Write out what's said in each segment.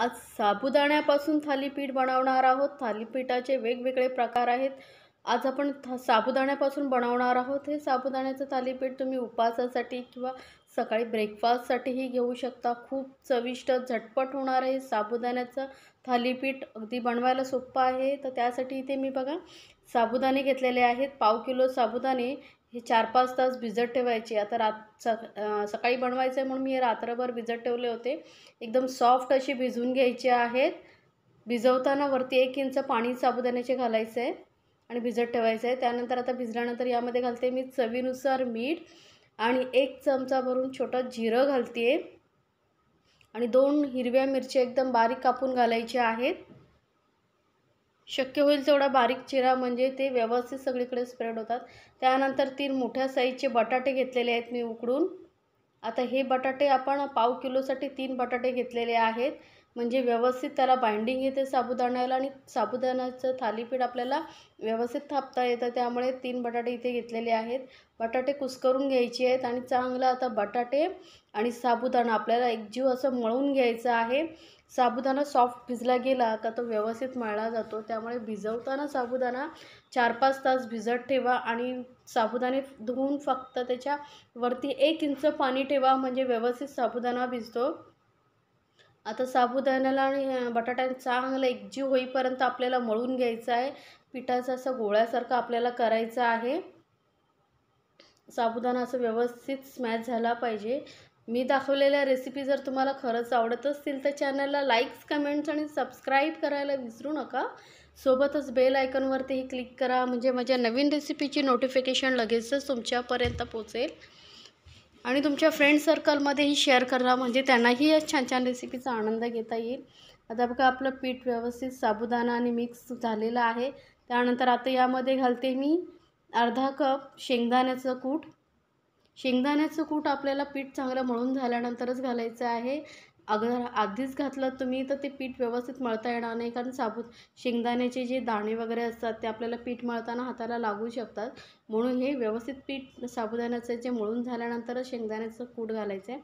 आज साबुदाण्यापासून थालीपीठ बनवणार आहोत थालीपीठाचे वेगवेगळे प्रकार आहेत आज आपण था साबुदाण्यापासून बनवणार आहोत हे साबुदाण्याचं थालीपीठ तुम्ही उपवासासाठी किंवा सकाळी ब्रेकफास्टसाठीही घेऊ शकता खूप चविष्ट झटपट होणार आहे साबुदाण्याचं थालीपीठ अगदी बनवायला सोपं आहे तर त्यासाठी इथे मी बघा साबुदाणे घेतलेले आहेत पाव किलो साबुदाणे हे चार पाच तास भिजत ठेवायचे आता रात सकाळी बनवायचं आहे म्हणून मी हे रात्रभर भिजत ठेवले होते एकदम सॉफ्ट अशी भिजवून घ्यायचे आहेत भिजवताना वरती एक इंच पाणी साबुदाण्याचे घालायचं आहे आणि भिजत ठेवायचं आहे त्यानंतर आता भिजल्यानंतर यामध्ये घालते मी चवीनुसार मीठ आणि एक चमचा भरून छोटं जिरं घालते आणि दोन हिरव्या मिरच्या एकदम बारीक कापून घालायचे आहेत शक्य होईल तेवढा बारीक चिरा म्हणजे ते व्यवस्थित सगळीकडे स्प्रेड होतात त्यानंतर तीन मोठ्या साईजचे बटाटे घेतलेले आहेत मी उकडून आता हे बटाटे आपण पाव किलोसाठी तीन बटाटे घेतलेले आहेत म्हणजे व्यवस्थित त्याला बाइंडिंग येते साबुदाण्याला आणि साबुदाण्याचं थालीपीठ आपल्याला व्यवस्थित थापता येतं त्यामुळे तीन बटाटे इथे घेतलेले आहेत बटाटे कुस्करून घ्यायचे आहेत आणि चांगलं आता बटाटे आणि साबुदाणा आपल्याला एकजीव असं मळून घ्यायचं आहे साबुदाणा सॉफ्ट भिजला गेला का तो व्यवस्थित मळला जातो त्यामुळे भिजवताना साबुदाणा चार पाच तास भिजत ठेवा आणि साबुदाणे धुवून फक्त त्याच्यावरती एक इंच पाणी ठेवा म्हणजे व्यवस्थित साबुदाणा भिजतो आता साबुदाण्याला आणि बटाटा चांगलं एकजीव होईपर्यंत आपल्याला मळून घ्यायचं आहे पिठाचा असं गोळ्यासारखं आपल्याला करायचं आहे साबुदाणा असं व्यवस्थित स्मॅश झाला पाहिजे मी दाखवलेल्या रेसिपी जर तुम्हाला खरंच आवडत असतील तर चॅनलला लाईक्स कमेंट्स आणि सबस्क्राईब करायला विसरू नका सोबतच बेल आयकॉनवरतीही क्लिक करा म्हणजे माझ्या नवीन रेसिपीची नोटिफिकेशन लगेचच तुमच्यापर्यंत पोचेल आणि तुमच्या फ्रेंड सर्कलमध्येही शेअर करा म्हणजे त्यांनाही या छान छान रेसिपीचा आनंद घेता येईल आता बघा आपलं पीठ व्यवस्थित साबुदाणा आणि मिक्स झालेलं आहे त्यानंतर आता यामध्ये घालते मी अर्धा कप शेंगदाण्याचं कूट शेंगदाण्याचं कूट आपल्याला पीठ चांगलं मळून झाल्यानंतरच घालायचं आहे अगर आधीच घातलं तुम्ही तर ते पीठ व्यवस्थित मळता येणार नाही कारण साबूत शेंगदाण्याचे जे दाणे वगैरे असतात ते आपल्याला पीठ मळताना हाताला लागू शकतात म्हणून हे व्यवस्थित पीठ साबुदाण्याचं जे मळून झाल्यानंतरच शेंगदाण्याचं कूट घालायचं आहे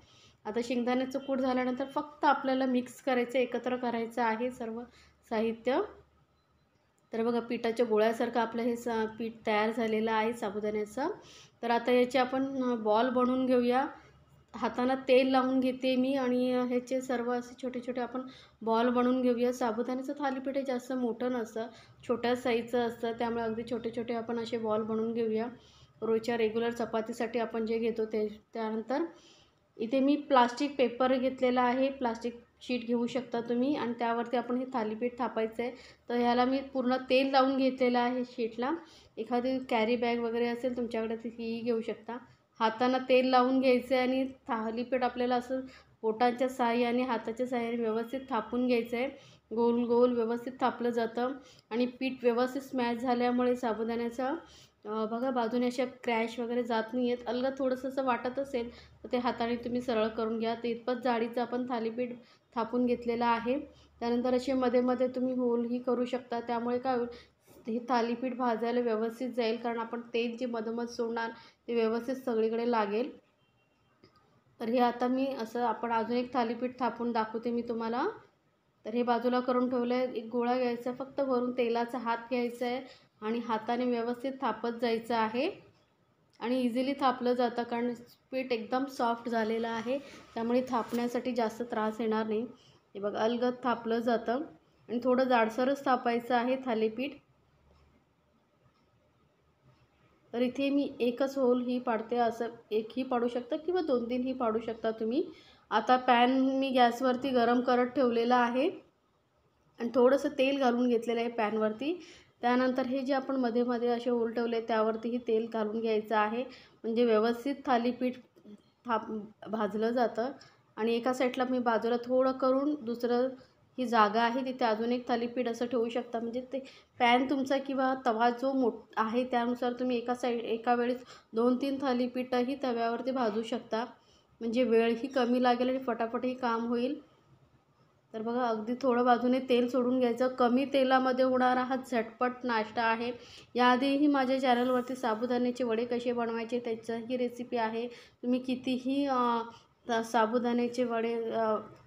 आता शेंगदाण्याचं कूट झाल्यानंतर फक्त आपल्याला मिक्स करायचं एकत्र करायचं आहे सर्व साहित्य तर बघा पिठाच्या गोळ्यासारखं आपलं हे सा पीठ तयार झालेलं आहे साबुदाण्याचं तर आता याचे आपण बॉल बनवून घेऊया हाताला तेल लावून घेते मी आणि ह्याचे सर्व असे छोटे छोटे आपण बॉल बनवून घेऊया साबुदाण्याचं थालीपीठ हे जास्त मोठं नसतं छोट्या साईजचं असतं त्यामुळे अगदी छोटे छोटे आपण असे बॉल बनवून घेऊया रोजच्या रेग्युलर चपातीसाठी आपण जे घेतो ते त्यानंतर इथे मी प्लास्टिक पेपर घेतलेला आहे प्लास्टिक शीट घेऊ शकता तुम्ही आणि त्यावरती आपण हे थालीपीठ थापायचं आहे तर ह्याला मी पूर्ण तेल लावून घेतलेलं आहे शीटला एखादी कॅरी बॅग वगैरे असेल तुमच्याकडे ती घेऊ शकता हाताना तेल लावून घ्यायचं आहे आणि थालीपीठ आपल्याला असं साह्य आणि हाताच्या साह्याने व्यवस्थित थापून घ्यायचं आहे गोल गोल व्यवस्थित थापलं जातं आणि पीठ व्यवस्थित स्मॅश झाल्यामुळे साबुदाण्याचं बघा बाजूने असे क्रॅश वगैरे जात नाही आहेत अलग थोडंसं असं वाटत असेल तर ते हाताने तुम्ही सरळ करून घ्या तर इतपत जाडीचं आपण थालीपीठ थापून घेतलेलं आहे त्यानंतर असे मध्ये मध्ये तुम्ही होलही करू शकता त्यामुळे काय होईल हे थालीपीठ भाजायला व्यवस्थित जाईल कारण आपण तेल जे मधोमध सोडणार ते व्यवस्थित सगळीकडे लागेल तर हे आता मी असं आपण अजून एक थालीपीठ थापून दाखवते मी तुम्हाला तर हे बाजूला करून ठेवलं आहे एक गोळा घ्यायचा फक्त वरून तेलाचा हात घ्यायचा आहे आणि हाताने व्यवस्थित थापत जायचं आहे आणि इझिली थापलं जातं कारण पीठ एकदम सॉफ्ट झालेलं आहे त्यामुळे थापण्यासाठी जास्त त्रास येणार नाही हे बघ अलगद थापलं जातं आणि थोडं जाडसरच थापायचं आहे थालीपीठ तर इथे मी एकच होल ही पाडते असं एकही पाडू शकता किंवा दोन तीनही पाडू शकता तुम्ही आता पॅन मी गॅसवरती गरम करत ठेवलेला आहे आणि थोडंसं तेल घालून घेतलेलं आहे पॅनवरती त्यानंतर हे जे आपण मध्ये मध्ये असे उलटवले त्यावरतीही तेल घालून घ्यायचं आहे म्हणजे व्यवस्थित थालीपीठ थाप भाजलं जातं आणि एका साईडला मी बाजूला थोडं करून दुसरं ही जागा आहे तिथे अजून एक थालीपीठ असं ठेवू शकता म्हणजे ते पॅन तुमचा किंवा तवा जो मोठ आहे त्यानुसार तुम्ही एका साईड एका वेळेस दोन तीन थालीपीठही तव्यावरती भाजू शकता म्हणजे वेळही कमी लागेल आणि फटाफटही काम होईल तर बघा अगदी थोडं बाजूने तेल सोडून घ्यायचं कमी तेलामध्ये होणारा हा झटपट नाश्ता आहे याआधीही माझ्या चॅनलवरती साबुदाण्याचे वडे कसे बनवायचे त्याचंही रेसिपी आहे तुम्ही कितीही साबुदाण्याचे वडे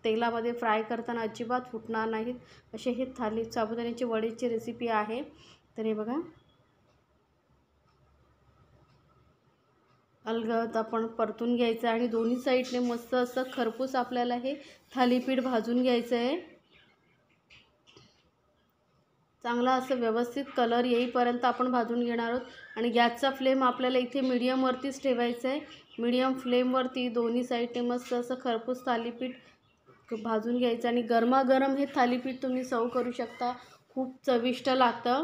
तेलामध्ये फ्राय करताना अजिबात फुटणार नाहीत असे हे थाली साबुदाण्याचे वडेची रेसिपी आहे तर हे बघा अलगद आपण परतून घ्यायचं आणि दोन्ही साईडने मस्त असं खरपूस आपल्याला हे थालीपीठ भाजून घ्यायचं आहे चांगला असं व्यवस्थित कलर येईपर्यंत आपण भाजून घेणार आहोत आणि गॅसचा फ्लेम आपल्याला इथे मीडियमवरतीच ठेवायचं आहे मीडियम फ्लेमवरती दोन्ही साईडने मस्त असं खरपूस थालीपीठ भाजून घ्यायचं आणि गरमागरम हे थालीपीठ तुम्ही सर्व करू शकता खूप चविष्ट लागतं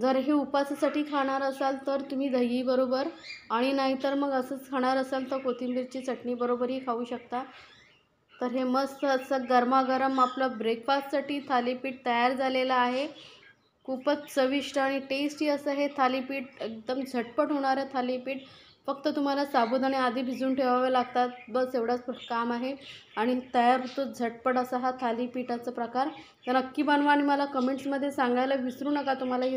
जर हे उपासासाठी खाणार असाल तर तुम्ही दहीबरोबर आणि नाहीतर मग असंच खाणार असाल तर कोथिंबीरची चटणीबरोबरही खाऊ शकता तर हे मस्त असं गरमागरम आपलं ब्रेकफास्टसाठी थालीपीठ तयार झालेलं आहे खूपच चविष्ट आणि टेस्टी असं हे थालीपीठ एकदम झटपट होणारं थालीपीठ फक्त तुम्हाला साबुदाणे आधी भिजून ठेवावे लागतात बस एवढंच काम आहे आणि तयार होतो झटपट असा हा थालीपीठाचा प्रकार तर नक्की बनवा आणि मला कमेंट्समध्ये सांगायला विसरू नका तुम्हाला